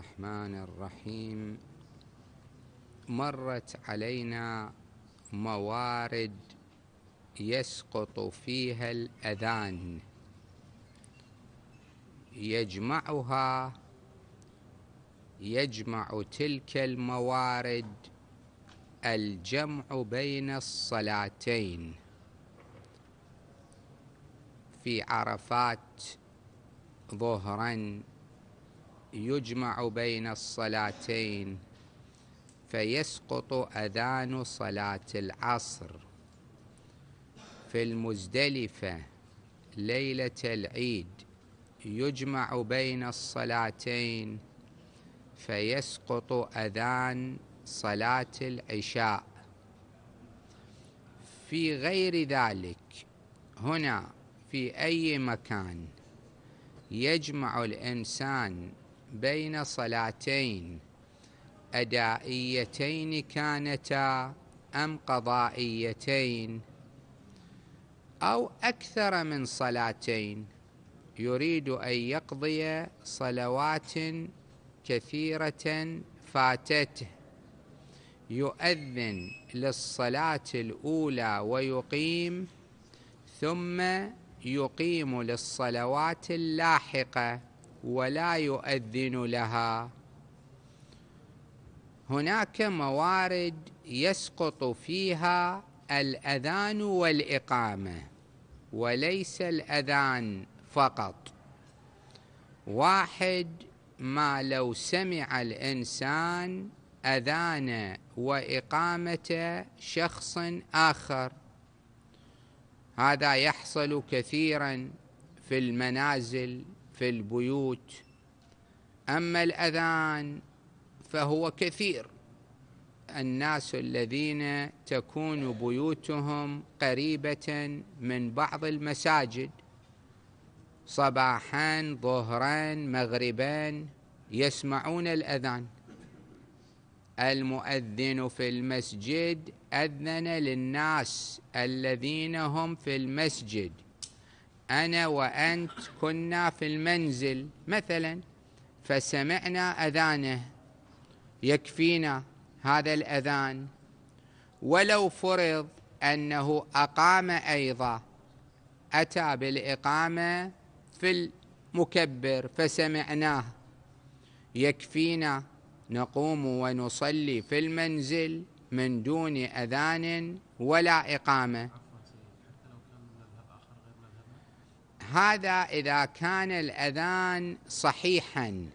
الرحمن الرحيم مرت علينا موارد يسقط فيها الأذان يجمعها يجمع تلك الموارد الجمع بين الصلاتين في عرفات ظهرا يجمع بين الصلاتين فيسقط أذان صلاة العصر في المزدلفة ليلة العيد يجمع بين الصلاتين فيسقط أذان صلاة العشاء في غير ذلك هنا في أي مكان يجمع الإنسان بين صلاتين أدائيتين كانتا أم قضائيتين أو أكثر من صلاتين يريد أن يقضي صلوات كثيرة فاتته يؤذن للصلاة الأولى ويقيم ثم يقيم للصلوات اللاحقة ولا يؤذن لها هناك موارد يسقط فيها الأذان والإقامة وليس الأذان فقط واحد ما لو سمع الإنسان أذان وإقامة شخص آخر هذا يحصل كثيرا في المنازل في البيوت أما الأذان فهو كثير الناس الذين تكون بيوتهم قريبة من بعض المساجد صباحا ظهرا مغربا يسمعون الأذان المؤذن في المسجد أذن للناس الذين هم في المسجد أنا وأنت كنا في المنزل مثلا فسمعنا أذانه يكفينا هذا الأذان ولو فرض أنه أقام أيضا أتى بالإقامة في المكبر فسمعناه يكفينا نقوم ونصلي في المنزل من دون أذان ولا إقامة هذا إذا كان الأذان صحيحا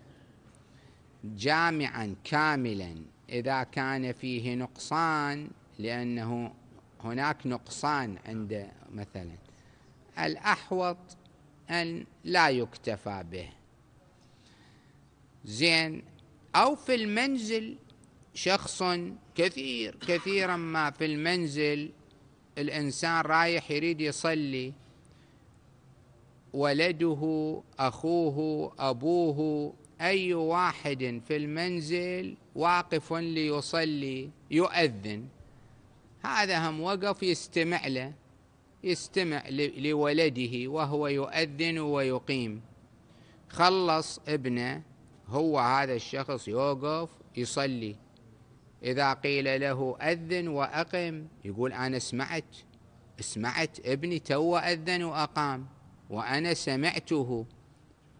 جامعا كاملا إذا كان فيه نقصان لأنه هناك نقصان عند مثلا الأحوط أن لا يكتفى به زين أو في المنزل شخص كثير كثيرا ما في المنزل الإنسان رايح يريد يصلي ولده أخوه أبوه أي واحد في المنزل واقف ليصلي يؤذن هذا هم وقف يستمع له يستمع لولده وهو يؤذن ويقيم خلص ابنه هو هذا الشخص يوقف يصلي إذا قيل له أذن وأقم يقول أنا سمعت سمعت ابني تو أذن وأقام وأنا سمعته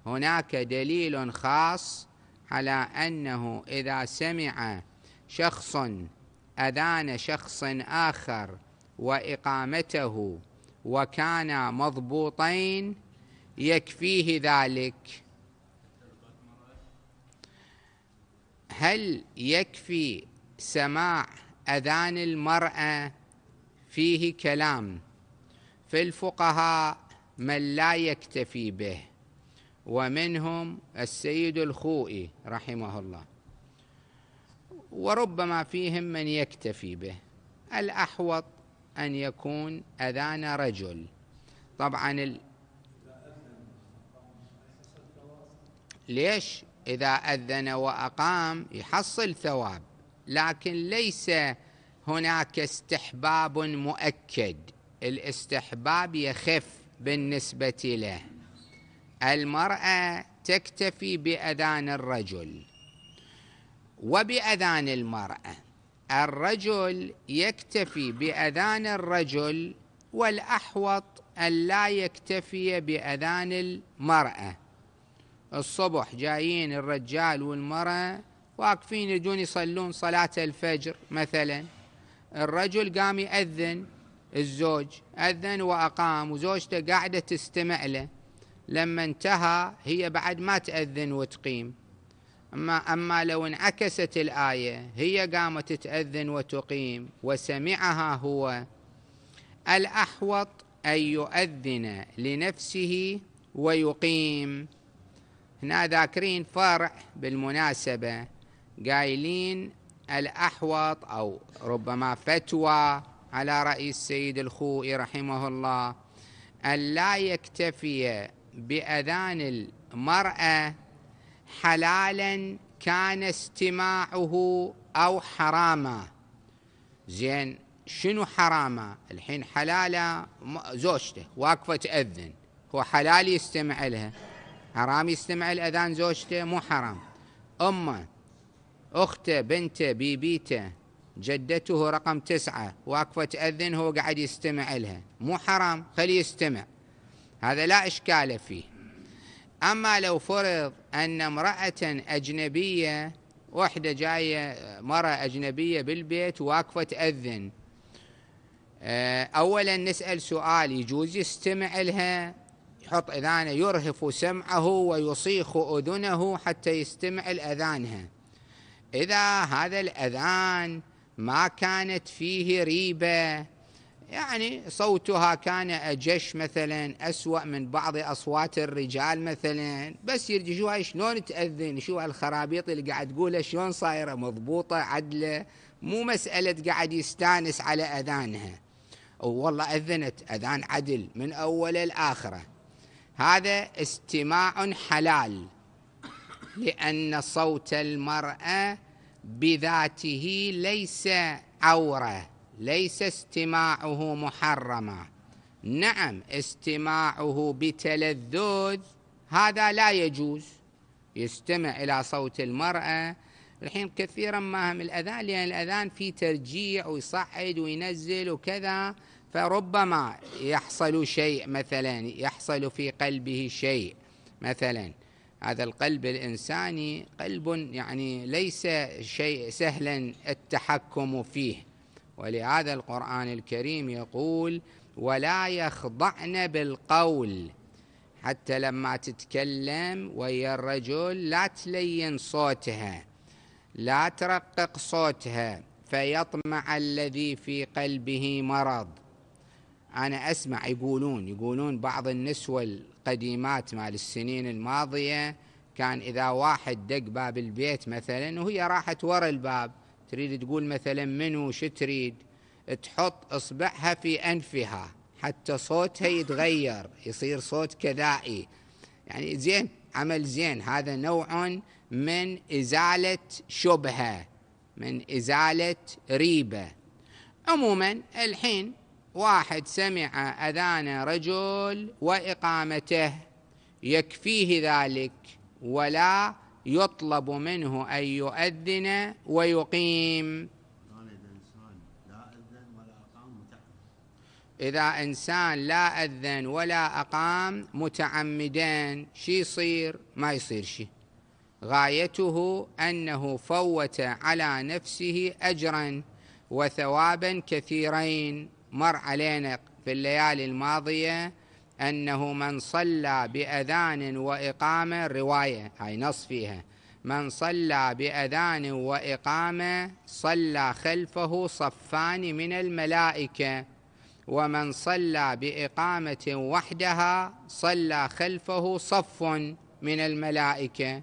هناك دليل خاص على أنه إذا سمع شخص أذان شخص آخر وإقامته وكانا مضبوطين يكفيه ذلك هل يكفي سماع أذان المرأة فيه كلام في الفقهاء من لا يكتفي به ومنهم السيد الخوئي رحمه الله وربما فيهم من يكتفي به الأحوط أن يكون أذان رجل طبعا ال... ليش إذا أذن وأقام يحصل ثواب لكن ليس هناك استحباب مؤكد الاستحباب يخف بالنسبه له المراه تكتفي باذان الرجل وباذان المراه الرجل يكتفي باذان الرجل والاحوط الا يكتفي باذان المراه الصبح جايين الرجال والمراه واقفين يجون يصلون صلاه الفجر مثلا الرجل قام ياذن الزوج أذن وأقام وزوجته قاعدة تستمع له لما انتهى هي بعد ما تأذن وتقيم أما, أما لو انعكست الآية هي قامت تأذن وتقيم وسمعها هو الأحوط أن يؤذن لنفسه ويقيم هنا ذاكرين فرع بالمناسبة قايلين الأحوط أو ربما فتوى على رأي السيد الخوئي رحمه الله أن لا يكتفي بأذان المرأة حلالا كان استماعه أو حراما زين شنو حراما الحين حلالة زوجته واقفة تأذن هو حلال يستمع لها حرام يستمع الأذان زوجته مو حرام أمه أخته بنته بيبيته جدته رقم تسعة واقفة تأذن هو قاعد يستمع لها مو حرام خليه يستمع هذا لا إشكال فيه أما لو فرض أن امرأة أجنبية واحدة جاية مرة أجنبية بالبيت واقفة تأذن آه، أولا نسأل سؤال يجوز يستمع لها يحط إذانه يرهف سمعه ويصيخ أذنه حتى يستمع لأذانها إذا هذا الأذان ما كانت فيه ريبه يعني صوتها كان اجش مثلا اسوا من بعض اصوات الرجال مثلا بس يرجي شو هاي شلون تاذن شو هالخرابيط اللي قاعد تقولها شلون صايره مضبوطه عدله مو مساله قاعد يستانس على اذانها والله اذنت اذان عدل من اوله لاخره هذا استماع حلال لان صوت المراه بذاته ليس عوره ليس استماعه محرما نعم استماعه بتلذذ هذا لا يجوز يستمع إلى صوت المرأة الحين كثيرا ما هم الأذان لأن الأذان فيه ترجيع ويصعد وينزل وكذا فربما يحصل شيء مثلا يحصل في قلبه شيء مثلا هذا القلب الانساني قلب يعني ليس شيء سهلا التحكم فيه ولهذا القران الكريم يقول ولا يخضعن بالقول حتى لما تتكلم ويا الرجل لا تلين صوتها لا ترقق صوتها فيطمع الذي في قلبه مرض انا اسمع يقولون يقولون بعض النسوه قديمات مال السنين الماضية كان إذا واحد دق باب البيت مثلا وهي راحت ورا الباب تريد تقول مثلا منو شو تريد تحط إصبعها في أنفها حتى صوتها يتغير يصير صوت كذائي يعني زين عمل زين هذا نوع من إزالة شبهة من إزالة ريبة عموما الحين واحد سمع أذان رجل وإقامته يكفيه ذلك ولا يطلب منه أن يؤذن ويقيم إذا إنسان لا أذن ولا أقام متعمدا شي يصير ما يصير شي غايته أنه فوت على نفسه أجرا وثوابا كثيرين مر علينا في الليالي الماضية أنه من صلى بأذان وإقامة رواية هاي نص فيها من صلى بأذان وإقامة صلى خلفه صفان من الملائكة ومن صلى بإقامة وحدها صلى خلفه صف من الملائكة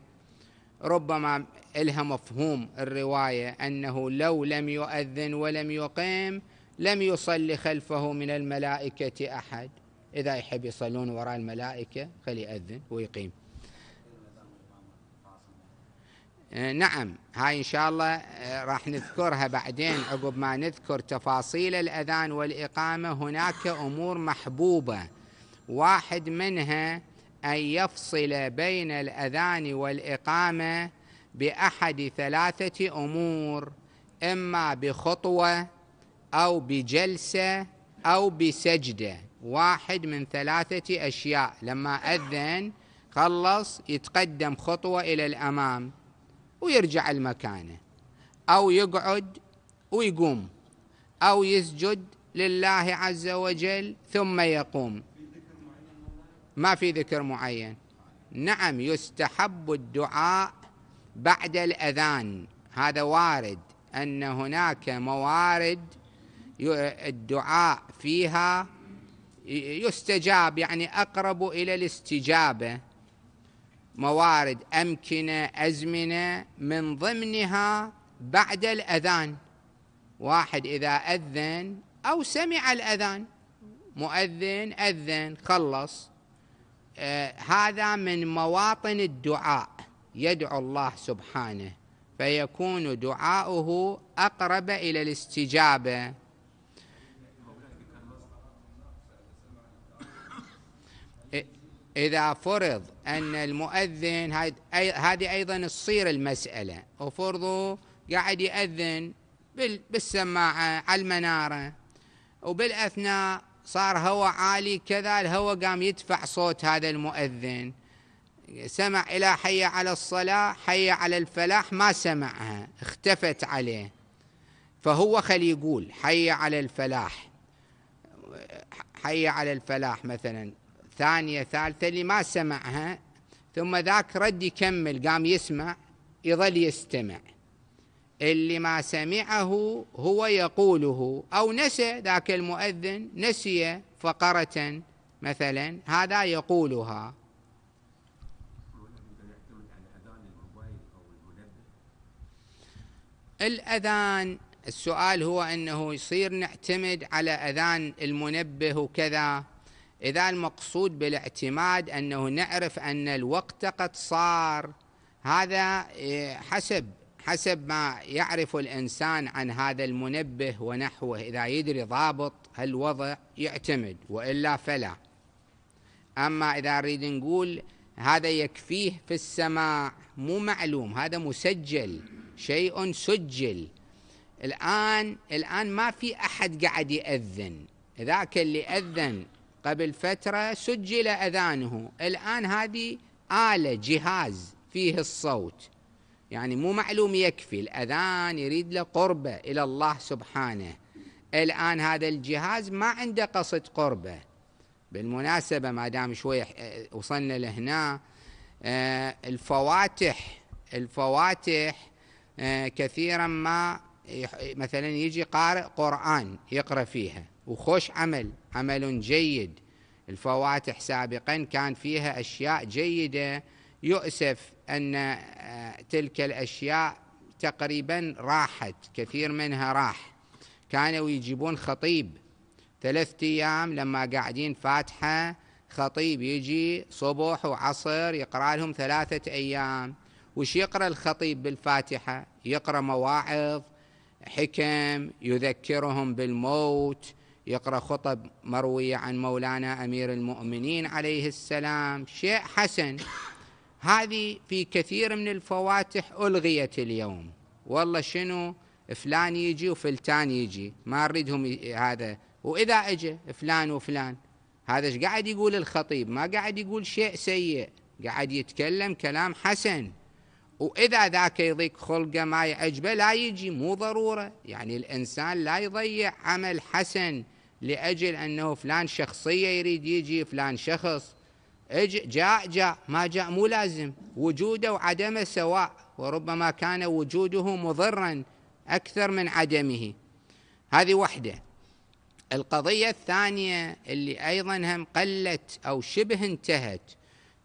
ربما إلها مفهوم الرواية أنه لو لم يؤذن ولم يقيم لم يصلي خلفه من الملائكة أحد إذا يحب يصلون وراء الملائكة خلي أذن ويقيم آه، نعم هاي إن شاء الله آه، راح نذكرها بعدين عقب ما نذكر تفاصيل الأذان والإقامة هناك أمور محبوبة واحد منها أن يفصل بين الأذان والإقامة بأحد ثلاثة أمور إما بخطوة أو بجلسة أو بسجدة واحد من ثلاثة أشياء لما أذن خلص يتقدم خطوة إلى الأمام ويرجع المكانة أو يقعد ويقوم أو يسجد لله عز وجل ثم يقوم ما في ذكر معين نعم يستحب الدعاء بعد الأذان هذا وارد أن هناك موارد الدعاء فيها يستجاب يعني أقرب إلى الاستجابة موارد أمكنة أزمنة من ضمنها بعد الأذان واحد إذا أذن أو سمع الأذان مؤذن أذن خلص آه هذا من مواطن الدعاء يدعو الله سبحانه فيكون دعاؤه أقرب إلى الاستجابة إذا فرض أن المؤذن هذه أيضا تصير المسألة وفرضوا قاعد يأذن بالسماعة على المنارة وبالأثناء صار هواء عالي كذا الهواء قام يدفع صوت هذا المؤذن سمع إلى حي على الصلاة حي على الفلاح ما سمعها اختفت عليه فهو خلي يقول حي على الفلاح حي على الفلاح مثلا ثانية ثالثة اللي ما سمعها ثم ذاك رد يكمل قام يسمع يظل يستمع اللي ما سمعه هو يقوله أو نسى ذاك المؤذن نسي فقرة مثلا هذا يقولها الأذان السؤال هو أنه يصير نعتمد على أذان المنبه وكذا إذا المقصود بالاعتماد أنه نعرف أن الوقت قد صار هذا إيه، حسب حسب ما يعرف الإنسان عن هذا المنبه ونحوه إذا يدري ضابط هالوضع يعتمد وإلا فلا أما إذا نريد نقول هذا يكفيه في السماع مو معلوم هذا مسجل شيء سجل الآن الآن ما في أحد قاعد يأذن ذاك اللي أذن قبل فترة سجل أذانه الآن هذه آلة جهاز فيه الصوت يعني مو معلوم يكفي الأذان يريد له قربة إلى الله سبحانه الآن هذا الجهاز ما عنده قصد قربة بالمناسبة ما دام شوي وصلنا لهنا آه، الفواتح الفواتح آه، كثيرا ما مثلا يجي قارئ قرآن يقرأ فيها وخوش عمل عمل جيد الفواتح سابقا كان فيها أشياء جيدة يؤسف أن آه، تلك الأشياء تقريبا راحت كثير منها راح كانوا يجيبون خطيب ثلاثة أيام لما قاعدين فاتحة خطيب يجي صبح وعصر يقرأ لهم ثلاثة أيام وش يقرأ الخطيب بالفاتحة يقرأ مواعظ حكم يذكرهم بالموت يقرأ خطب مروية عن مولانا أمير المؤمنين عليه السلام شيء حسن هذه في كثير من الفواتح ألغيت اليوم والله شنو فلان يجي وفلتان يجي ما نريدهم هذا وإذا أجى فلان وفلان هذا ايش قاعد يقول الخطيب ما قاعد يقول شيء سيء قاعد يتكلم كلام حسن وإذا ذاك يضيق خلقه ما يعجبه لا يجي مو ضرورة يعني الإنسان لا يضيع عمل حسن لأجل أنه فلان شخصية يريد يجي فلان شخص جاء جاء ما جاء مو لازم وجوده وعدمه سواء وربما كان وجوده مضرا أكثر من عدمه هذه وحدة القضية الثانية اللي أيضا هم قلت أو شبه انتهت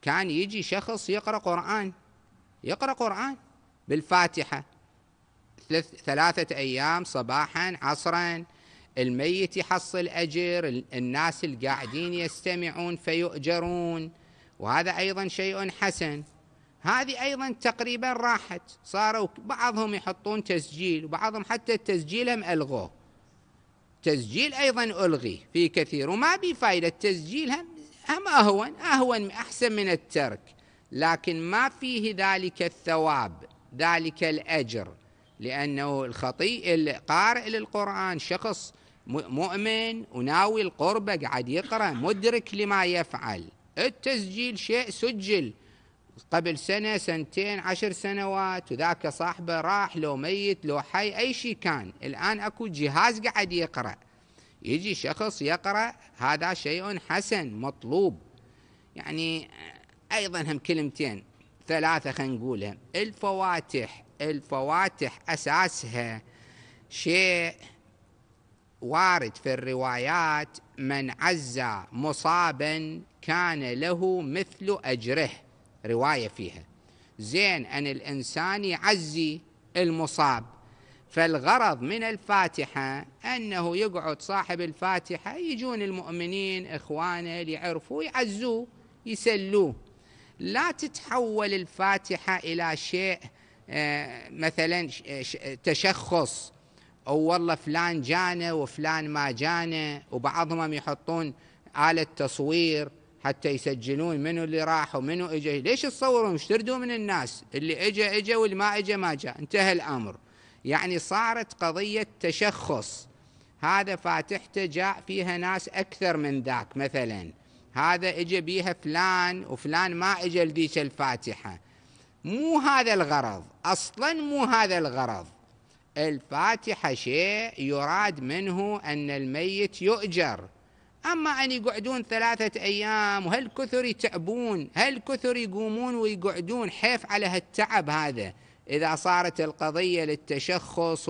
كان يجي شخص يقرأ قرآن يقرأ قرآن بالفاتحة ثلاثة أيام صباحا عصرا الميت يحصل أجر الناس القاعدين يستمعون فيؤجرون وهذا أيضا شيء حسن هذه أيضا تقريبا راحت صاروا بعضهم يحطون تسجيل وبعضهم حتى التسجيل هم ألغوه تسجيل أيضا ألغي في كثير وما بفائدة التسجيل هم, هم أهون أهون أحسن من الترك لكن ما فيه ذلك الثواب ذلك الأجر لأنه الخطيئ القارئ للقرآن شخص مؤمن وناوي القربة قاعد يقرأ مدرك لما يفعل التسجيل شيء سجل قبل سنة سنتين عشر سنوات وذاك صاحبه راح لو ميت لو حي أي شيء كان الآن أكو جهاز قاعد يقرأ يجي شخص يقرأ هذا شيء حسن مطلوب يعني أيضا هم كلمتين ثلاثة خلينا نقولها الفواتح الفواتح أساسها شيء وارد في الروايات من عزى مصابا كان له مثل أجره رواية فيها زين أن الإنسان يعزي المصاب فالغرض من الفاتحة أنه يقعد صاحب الفاتحة يجون المؤمنين إخوانه اللي يعرفوه يعزوه يسلوه لا تتحول الفاتحة إلى شيء آه، مثلا تشخص أو والله فلان جانا وفلان ما جانا وبعضهم يحطون آلة تصوير حتى يسجلون منو اللي راح ومنو اجى ليش تصورون ايش من الناس اللي اجى اجى واللي ما اجى ما جاء انتهى الامر يعني صارت قضية تشخص هذا فاتحته جاء فيها ناس أكثر من ذاك مثلا هذا اجى بيها فلان وفلان ما اجى لذيك الفاتحة مو هذا الغرض أصلا مو هذا الغرض الفاتحة شيء يراد منه أن الميت يؤجر أما أن يقعدون ثلاثة أيام وهل كثر يتعبون هل كثر يقومون ويقعدون حيف على هالتعب هذا إذا صارت القضية للتشخص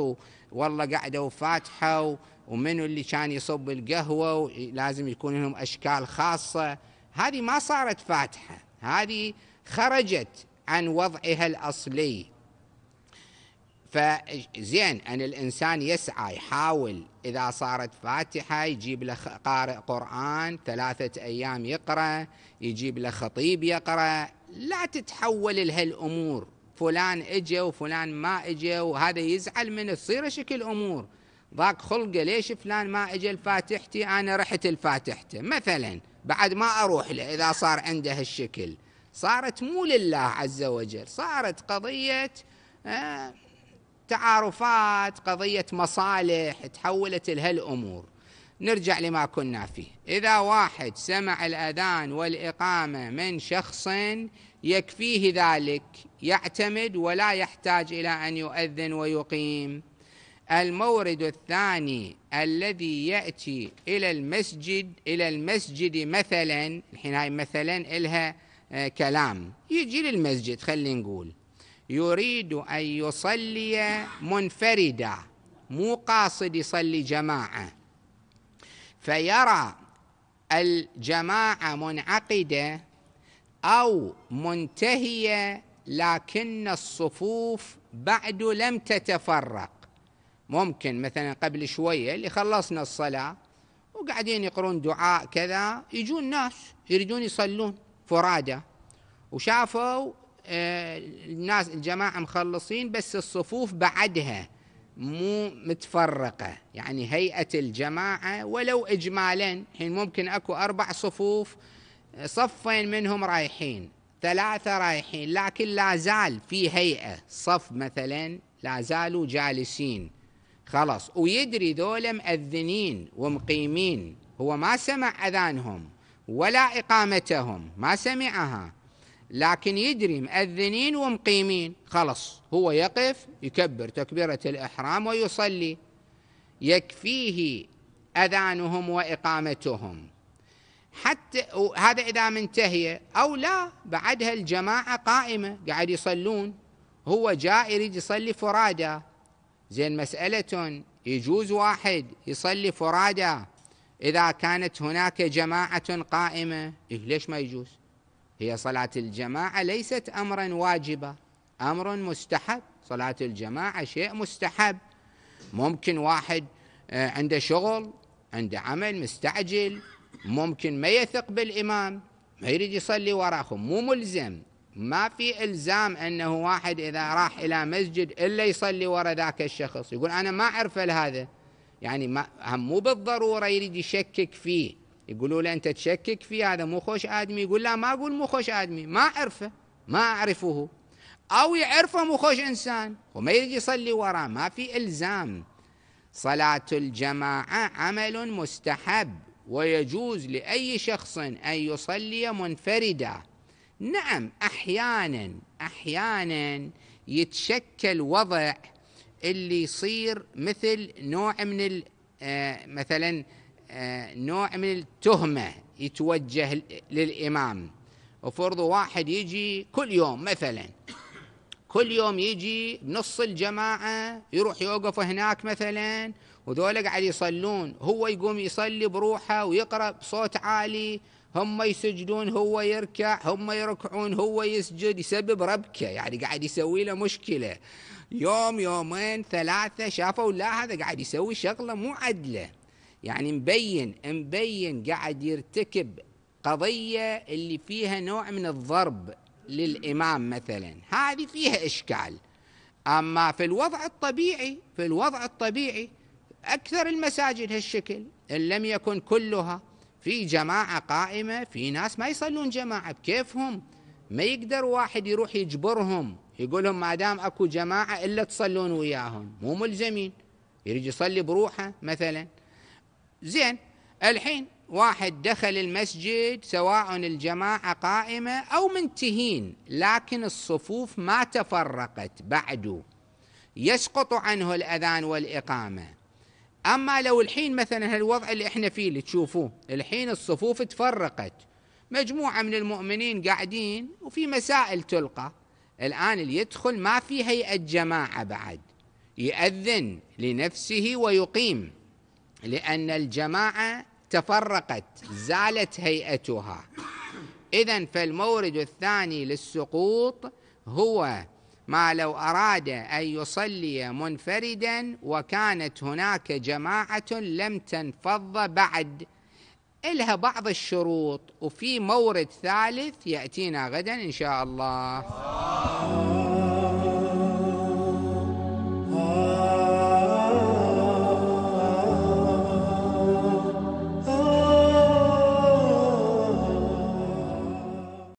والله قعدوا فاتحة ومنو اللي كان يصب القهوة لازم يكون لهم أشكال خاصة هذه ما صارت فاتحة هذه خرجت عن وضعها الأصلي فزين أن الإنسان يسعى يحاول إذا صارت فاتحة يجيب له قارئ قرآن ثلاثة أيام يقرأ يجيب له خطيب يقرأ لا تتحول لهالأمور فلان اجى وفلان ما اجى وهذا يزعل منه تصير شكل امور ضاق خلقه ليش فلان ما اجى لفاتحتي انا رحت لفاتحته مثلا بعد ما اروح له اذا صار عنده هالشكل صارت مو لله عز وجل صارت قضيه آه تعارفات قضية مصالح تحولت لها الأمور نرجع لما كنا فيه إذا واحد سمع الأذان والإقامة من شخص يكفيه ذلك يعتمد ولا يحتاج إلى أن يؤذن ويقيم المورد الثاني الذي يأتي إلى المسجد إلى المسجد مثلا الحين هاي مثلا إلها آه، كلام يجي للمسجد خلينا نقول يريد أن يصلي منفردا مو قاصد يصلي جماعة فيرى الجماعة منعقدة أو منتهية لكن الصفوف بعد لم تتفرق ممكن مثلا قبل شوية اللي خلصنا الصلاة وقاعدين يقرون دعاء كذا يجون ناس يريدون يصلون فرادى وشافوا آه، الناس الجماعة مخلصين بس الصفوف بعدها مو متفرقة يعني هيئة الجماعة ولو إجمالا حين ممكن أكو أربع صفوف صفين منهم رايحين ثلاثة رايحين لكن لا زال في هيئة صف مثلا لا زالوا جالسين خلاص ويدري ذولا مأذنين ومقيمين هو ما سمع أذانهم ولا إقامتهم ما سمعها لكن يدري مأذنين ومقيمين خلص هو يقف يكبر تكبيرة الإحرام ويصلي يكفيه أذانهم وإقامتهم حتى هذا إذا منتهي أو لا بعدها الجماعة قائمة قاعد يصلون هو جاء يريد يصلي فرادى زين مسألة يجوز واحد يصلي فرادى إذا كانت هناك جماعة قائمة إيه ليش ما يجوز هي صلاة الجماعة ليست أمرا واجبا أمر مستحب صلاة الجماعة شيء مستحب ممكن واحد آه، عنده شغل عنده عمل مستعجل ممكن ما يثق بالإمام ما يريد يصلي وراهم مو ملزم ما في الزام انه واحد اذا راح الى مسجد الا يصلي ورا ذاك الشخص يقول انا ما اعرف هذا يعني ما مو بالضروره يريد يشكك فيه يقولوا له انت تشكك فيه هذا مو خوش ادمي يقول لا ما اقول مو خوش ادمي ما اعرفه ما اعرفه او يعرفه مو خوش انسان وما يجي يصلي وراه ما في الزام صلاه الجماعه عمل مستحب ويجوز لاي شخص ان يصلي منفردا نعم احيانا احيانا يتشكل وضع اللي يصير مثل نوع من آه، مثلا آه، نوع من التهمة يتوجه للإمام وفرضوا واحد يجي كل يوم مثلا كل يوم يجي نص الجماعة يروح يوقف هناك مثلا وذولا قاعد يصلون هو يقوم يصلي بروحه ويقرأ بصوت عالي هم يسجدون هو يركع هم يركعون هو يسجد يسبب ربكة يعني قاعد يسوي له مشكلة يوم يومين ثلاثة شافوا لا هذا قاعد يسوي شغلة مو عدله يعني مبين مبين قاعد يرتكب قضية اللي فيها نوع من الضرب للإمام مثلا هذه فيها إشكال أما في الوضع الطبيعي في الوضع الطبيعي أكثر المساجد هالشكل إن لم يكن كلها في جماعة قائمة في ناس ما يصلون جماعة بكيفهم ما يقدر واحد يروح يجبرهم يقول لهم ما دام اكو جماعه الا تصلون وياهم مو ملزمين يريد يصلي بروحه مثلا زين الحين واحد دخل المسجد سواء الجماعة قائمة أو منتهين لكن الصفوف ما تفرقت بعد يسقط عنه الأذان والإقامة أما لو الحين مثلا هالوضع اللي احنا فيه اللي تشوفوه الحين الصفوف تفرقت مجموعة من المؤمنين قاعدين وفي مسائل تلقى الآن اللي يدخل ما في هيئة جماعة بعد يأذن لنفسه ويقيم لأن الجماعة تفرقت زالت هيئتها إذا فالمورد الثاني للسقوط هو ما لو أراد أن يصلي منفردا وكانت هناك جماعة لم تنفض بعد إلها بعض الشروط وفي مورد ثالث يأتينا غدا إن شاء الله